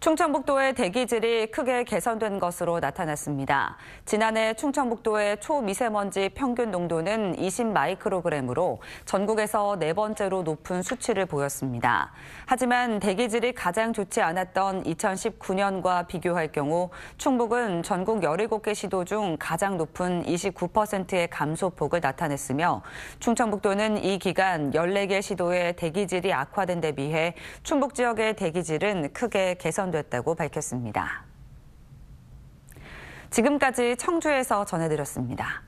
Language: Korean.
충청북도의 대기질이 크게 개선된 것으로 나타났습니다. 지난해 충청북도의 초미세먼지 평균 농도는 20마이크로그램으로 전국에서 네 번째로 높은 수치를 보였습니다. 하지만 대기질이 가장 좋지 않았던 2019년과 비교할 경우 충북은 전국 17개 시도 중 가장 높은 29%의 감소폭을 나타냈으며 충청북도는 이 기간 14개 시도의 대기질이 악화된 데 비해 충북 지역의 대기질은 크게 개선됐습니다. 완료다고 밝혔습니다. 지금까지 청주에서 전해드렸습니다.